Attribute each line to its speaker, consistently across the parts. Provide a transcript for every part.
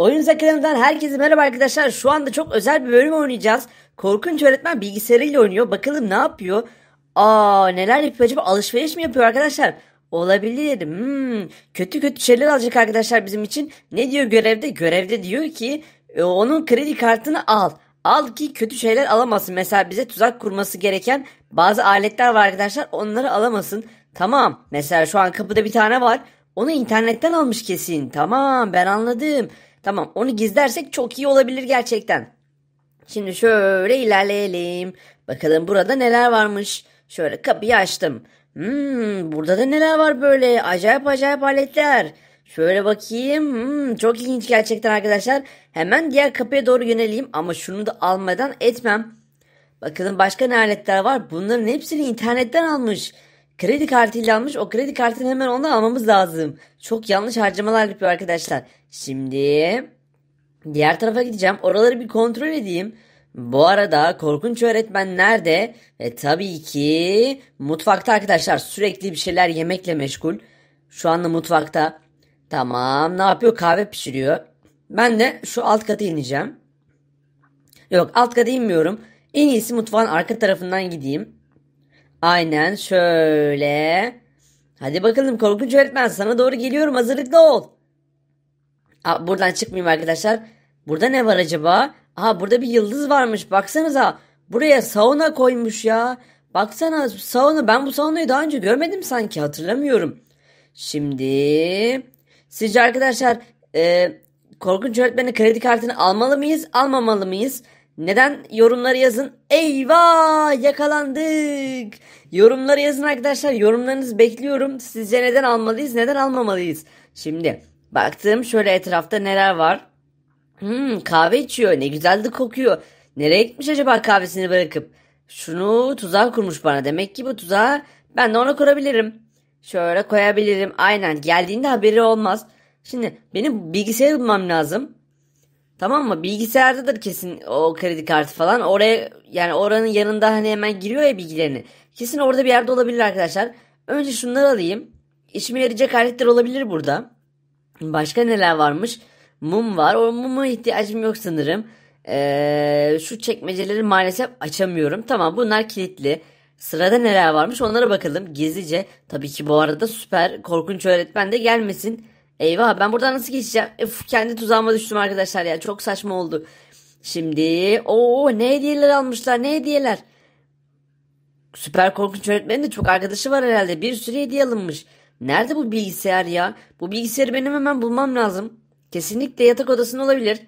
Speaker 1: Oyun Zakarı'ndan herkese merhaba arkadaşlar. Şu anda çok özel bir bölüm oynayacağız. Korkunç öğretmen bilgisayarıyla oynuyor. Bakalım ne yapıyor? Aa neler yapıyor acaba? Alışveriş mi yapıyor arkadaşlar? Olabilir. Hmm, kötü kötü şeyler alacak arkadaşlar bizim için. Ne diyor görevde? Görevde diyor ki e, onun kredi kartını al. Al ki kötü şeyler alamasın. Mesela bize tuzak kurması gereken bazı aletler var arkadaşlar. Onları alamasın. Tamam. Mesela şu an kapıda bir tane var. Onu internetten almış kesin. Tamam ben anladım. Tamam onu gizlersek çok iyi olabilir gerçekten. Şimdi şöyle ilerleyelim. Bakalım burada neler varmış. Şöyle kapıyı açtım. Hmm, burada da neler var böyle? Acayip acayip aletler. Şöyle bakayım. Hmm, çok ilginç gerçekten arkadaşlar. Hemen diğer kapıya doğru yöneleyim ama şunu da almadan etmem. Bakalım başka ne aletler var? Bunların hepsini internetten almış kredi kartıyla almış. O kredi kartını hemen ondan almamız lazım. Çok yanlış harcamalar yapıyor arkadaşlar. Şimdi diğer tarafa gideceğim. Oraları bir kontrol edeyim. Bu arada korkunç öğretmen nerede? E tabii ki mutfakta arkadaşlar sürekli bir şeyler yemekle meşgul. Şu anda mutfakta. Tamam ne yapıyor? Kahve pişiriyor. Ben de şu alt kata ineceğim. Yok alt kata inmiyorum. En iyisi mutfağın arka tarafından gideyim. Aynen şöyle. Hadi bakalım korkunç öğretmen sana doğru geliyorum hazırlıklı ol. Aa, buradan çıkmayayım arkadaşlar. Burada ne var acaba? Aha burada bir yıldız varmış baksanıza. Buraya sauna koymuş ya. Baksana sauna ben bu saunayı daha önce görmedim sanki hatırlamıyorum. Şimdi sizce arkadaşlar e, korkunç öğretmenin kredi kartını almalı mıyız almamalı mıyız? Neden? Yorumları yazın. Eyvah yakalandık. Yorumları yazın arkadaşlar. Yorumlarınızı bekliyorum. Sizce neden almalıyız neden almamalıyız? Şimdi baktım şöyle etrafta neler var. Hmm, kahve içiyor ne güzel de kokuyor. Nereye gitmiş acaba kahvesini bırakıp? Şunu tuzak kurmuş bana. Demek ki bu tuzağı ben de ona kurabilirim. Şöyle koyabilirim. Aynen geldiğinde haberi olmaz. Şimdi benim bilgisayar bulmam lazım. Tamam mı? Bilgisayardadır kesin o kredi kartı falan. Oraya yani oranın yanında hani hemen giriyor ya bilgilerini. Kesin orada bir yerde olabilir arkadaşlar. Önce şunları alayım. İşime yarayacak aletler olabilir burada. Başka neler varmış? Mum var. O muma ihtiyacım yok sanırım. Ee, şu çekmeceleri maalesef açamıyorum. Tamam bunlar kilitli. Sırada neler varmış onlara bakalım gizlice. Tabii ki bu arada süper korkunç öğretmen de gelmesin. Eyvah ben buradan nasıl geçeceğim? Öf, e, kendi tuzağıma düştüm arkadaşlar ya. Çok saçma oldu. Şimdi o ne hediyeler almışlar ne hediyeler. Süper korkunç öğretmenin de çok arkadaşı var herhalde. Bir sürü hediye alınmış. Nerede bu bilgisayar ya? Bu bilgisayarı benim hemen bulmam lazım. Kesinlikle yatak odasında olabilir.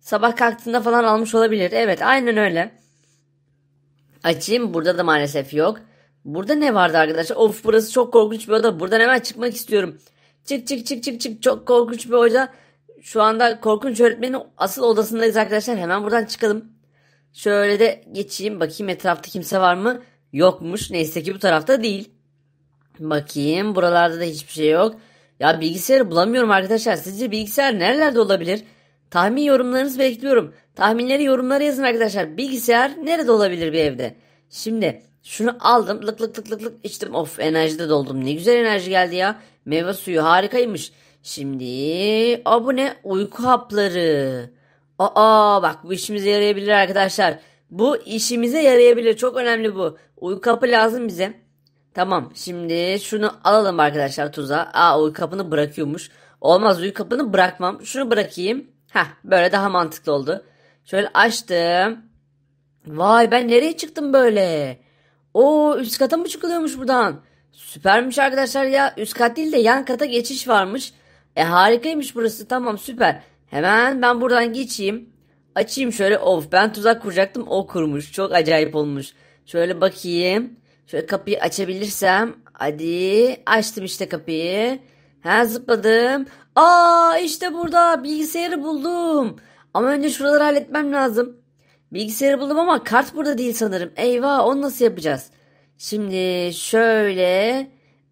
Speaker 1: Sabah kalktığında falan almış olabilir. Evet aynen öyle. Açayım burada da maalesef yok. Burada ne vardı arkadaşlar? Of burası çok korkunç bir oda. Buradan hemen çıkmak istiyorum. Çık çık çık çık çık çok korkunç bir hoca. Şu anda korkunç öğretmenin asıl odasındayız arkadaşlar. Hemen buradan çıkalım. Şöyle de geçeyim bakayım etrafta kimse var mı? Yokmuş. Neyse ki bu tarafta değil. Bakayım buralarda da hiçbir şey yok. Ya bilgisayarı bulamıyorum arkadaşlar. Sizce bilgisayar nerelerde olabilir? Tahmin yorumlarınızı bekliyorum. Tahminleri yorumlara yazın arkadaşlar. Bilgisayar nerede olabilir bir evde? Şimdi şunu aldım. Lık lık lık lık lık içtim. Of enerjide doldum. Ne güzel enerji geldi ya. Meyve suyu harikaymış. Şimdi a bu ne? Uyku hapları. Aa bak bu işimize yarayabilir arkadaşlar. Bu işimize yarayabilir. Çok önemli bu. Uyku hapı lazım bize. Tamam şimdi şunu alalım arkadaşlar tuza. Aa uyku hapını bırakıyormuş. Olmaz uyku hapını bırakmam. Şunu bırakayım. Heh böyle daha mantıklı oldu. Şöyle açtım. Vay ben nereye çıktım böyle? O üst kata mı çıkılıyormuş buradan? Süpermiş arkadaşlar ya. Üst kat değil de yan kata geçiş varmış. E harikaymış burası. Tamam süper. Hemen ben buradan geçeyim. Açayım şöyle. Of ben tuzak kuracaktım. O kurmuş. Çok acayip olmuş. Şöyle bakayım. Şöyle kapıyı açabilirsem. Hadi. Açtım işte kapıyı. Ha zıpladım. Aa işte burada bilgisayarı buldum. Ama önce şuraları halletmem lazım. Bilgisayarı buldum ama kart burada değil sanırım. Eyvah onu nasıl yapacağız? Şimdi şöyle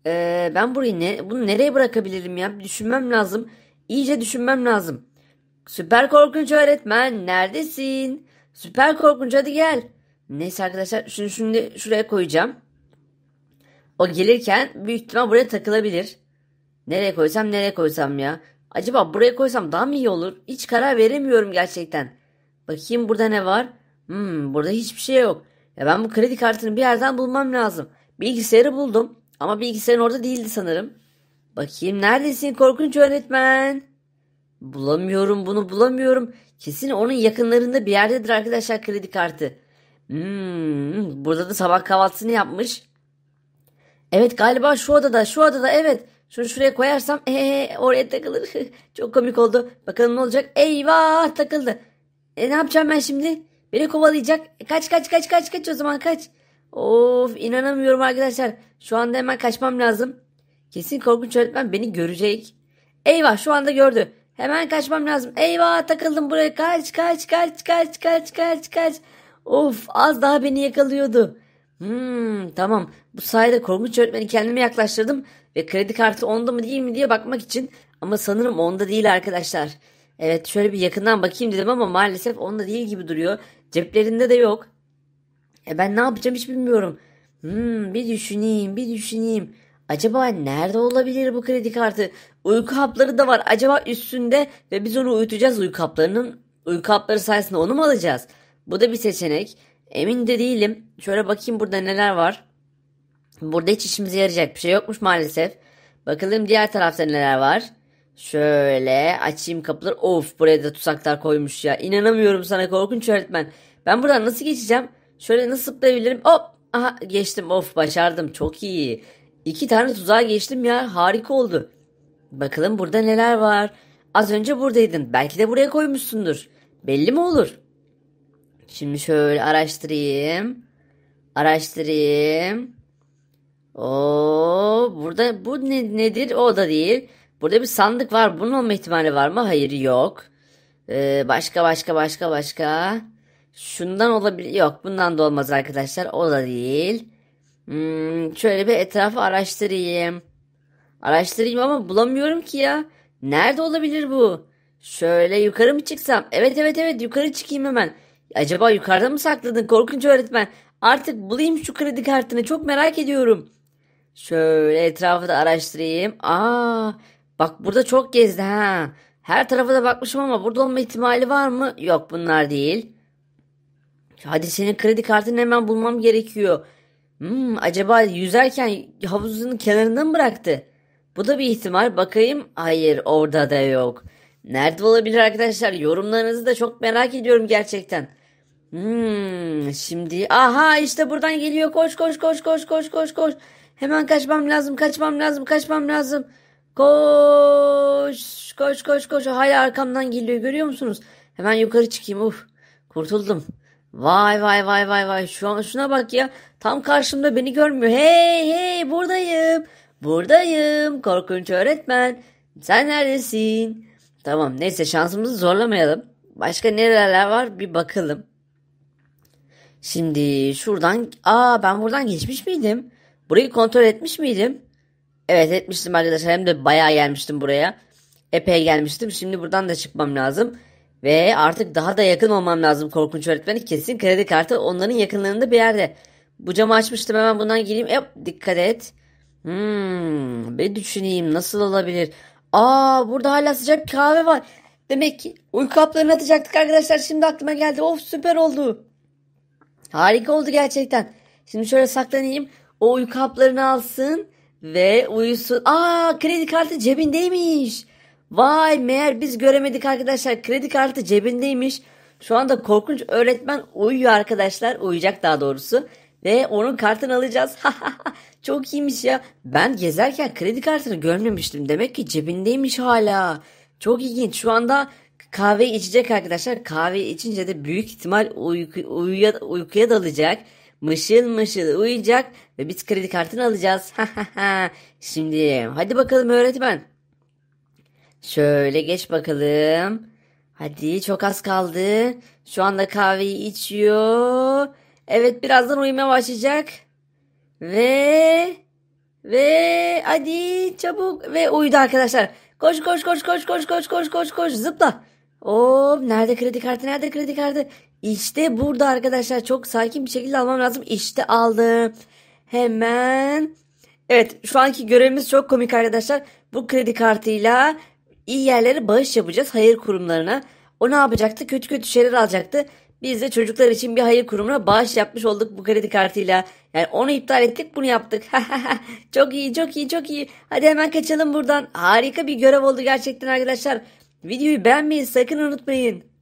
Speaker 1: e, ben burayı ne, bunu nereye bırakabilirim ya? Bir düşünmem lazım. İyice düşünmem lazım. Süper korkunç öğretmen neredesin? Süper korkunç hadi gel. Neyse arkadaşlar şunu şimdi şuraya koyacağım. O gelirken büyük ihtimal buraya takılabilir. Nereye koysam nereye koysam ya. Acaba buraya koysam daha mı iyi olur? Hiç karar veremiyorum gerçekten. Bakayım burada ne var? Hmm, burada hiçbir şey yok. Ya ben bu kredi kartını bir yerden bulmam lazım. Bilgisayarı buldum ama bilgisayarın orada değildi sanırım. Bakayım neredesin korkunç öğretmen? Bulamıyorum bunu bulamıyorum. Kesin onun yakınlarında bir yerdedir arkadaşlar kredi kartı. Hmm, burada da sabah kahvaltısını yapmış. Evet galiba şu odada şu odada evet. Şunu şuraya koyarsam ee, oraya takılır. Çok komik oldu. Bakalım ne olacak? Eyvah takıldı. E ne yapacağım ben şimdi? Beni kovalayacak. E, kaç kaç kaç kaç kaç o zaman kaç. Of inanamıyorum arkadaşlar. Şu anda hemen kaçmam lazım. Kesin korkunç öğretmen beni görecek. Eyvah şu anda gördü. Hemen kaçmam lazım. Eyvah takıldım buraya. Kaç kaç kaç kaç kaç kaç kaç. Of az daha beni yakalıyordu. Hmm tamam. Bu sayede korkunç öğretmeni kendime yaklaştırdım. Ve kredi kartı onda mı değil mi diye bakmak için. Ama sanırım onda değil arkadaşlar. Evet şöyle bir yakından bakayım dedim ama maalesef onda değil gibi duruyor. Ceplerinde de yok. E ben ne yapacağım hiç bilmiyorum. Hmm, bir düşüneyim, bir düşüneyim. Acaba nerede olabilir bu kredi kartı? Uyku hapları da var. Acaba üstünde ve biz onu uyutacağız uyku haplarının. Uyku hapları sayesinde onu mu alacağız? Bu da bir seçenek. Emin de değilim. Şöyle bakayım burada neler var. Burada hiç işimize yarayacak bir şey yokmuş maalesef. Bakalım diğer tarafta neler var. Şöyle açayım kapıları. Of buraya da tuzaklar koymuş ya. İnanamıyorum sana korkunç öğretmen. Ben buradan nasıl geçeceğim? Şöyle nasıl zıplayabilirim? Hop! Aha geçtim. Of başardım. Çok iyi. İki tane tuzağa geçtim ya. Harika oldu. Bakalım burada neler var. Az önce buradaydın. Belki de buraya koymuşsundur. Belli mi olur? Şimdi şöyle araştırayım. Araştırayım. Oo, burada bu ne, nedir? O da değil. Burada bir sandık var. Bunun olma ihtimali var mı? Hayır yok. Ee, başka başka başka başka. Şundan olabilir. Yok bundan da olmaz arkadaşlar. O da değil. Hmm, şöyle bir etrafı araştırayım. Araştırayım ama bulamıyorum ki ya. Nerede olabilir bu? Şöyle yukarı mı çıksam? Evet evet evet yukarı çıkayım hemen. Acaba yukarıda mı sakladın korkunç öğretmen? Artık bulayım şu kredi kartını çok merak ediyorum. Şöyle etrafı da araştırayım. Aa Bak burada çok gezdi ha. Her tarafa da bakmışım ama burada olma ihtimali var mı? Yok bunlar değil. Hadi senin kredi kartını hemen bulmam gerekiyor. Hmm, acaba yüzerken havuzun kenarında mı bıraktı? Bu da bir ihtimal. Bakayım. Hayır orada da yok. Nerede olabilir arkadaşlar? Yorumlarınızı da çok merak ediyorum gerçekten. Hmm, şimdi aha işte buradan geliyor koş koş koş koş koş koş koş. Hemen kaçmam lazım kaçmam lazım kaçmam lazım. Koş koş koş koş hala arkamdan geliyor görüyor musunuz? Hemen yukarı çıkayım uf kurtuldum. Vay vay vay vay vay şu an şuna bak ya tam karşımda beni görmüyor. Hey hey buradayım buradayım korkunç öğretmen sen neredesin? Tamam neyse şansımızı zorlamayalım. Başka nereler var bir bakalım. Şimdi şuradan aa ben buradan geçmiş miydim? Burayı kontrol etmiş miydim? Evet etmiştim arkadaşlar hem de bayağı gelmiştim buraya. Epey gelmiştim şimdi buradan da çıkmam lazım. Ve artık daha da yakın olmam lazım korkunç öğretmeni. Kesin kredi kartı onların yakınlarında bir yerde. Bu camı açmıştım hemen bundan gireyim. Hop dikkat et. Hmm, bir düşüneyim nasıl olabilir. Aa burada hala sıcak kahve var. Demek ki uyku haplarını atacaktık arkadaşlar. Şimdi aklıma geldi. Of süper oldu. Harika oldu gerçekten. Şimdi şöyle saklanayım. O uyku haplarını alsın. Ve uyusun. Aa kredi kartı cebindeymiş. Vay meğer biz göremedik arkadaşlar. Kredi kartı cebindeymiş. Şu anda korkunç öğretmen uyuyor arkadaşlar. Uyuyacak daha doğrusu. Ve onun kartını alacağız. Çok iyiymiş ya. Ben gezerken kredi kartını görmemiştim. Demek ki cebindeymiş hala. Çok ilginç. Şu anda kahve içecek arkadaşlar. Kahve içince de büyük ihtimal uyku, uyuya, uykuya dalacak. Mışıl mışıl uyuyacak ve biz kredi kartını alacağız. Şimdi hadi bakalım öğretmen. Şöyle geç bakalım. Hadi çok az kaldı. Şu anda kahveyi içiyor. Evet birazdan uyumaya başlayacak. Ve ve hadi çabuk ve uyudu arkadaşlar. Koş koş koş koş koş koş koş koş koş zıpla. Oo nerede kredi kartı nerede kredi kartı? İşte burada arkadaşlar çok sakin bir şekilde almam lazım. İşte aldım. Hemen. Evet şu anki görevimiz çok komik arkadaşlar. Bu kredi kartıyla iyi yerlere bağış yapacağız hayır kurumlarına. O ne yapacaktı? Kötü kötü şeyler alacaktı. Biz de çocuklar için bir hayır kurumuna bağış yapmış olduk bu kredi kartıyla. Yani onu iptal ettik bunu yaptık. çok iyi çok iyi çok iyi. Hadi hemen kaçalım buradan. Harika bir görev oldu gerçekten arkadaşlar. Videoyu beğenmeyi sakın unutmayın.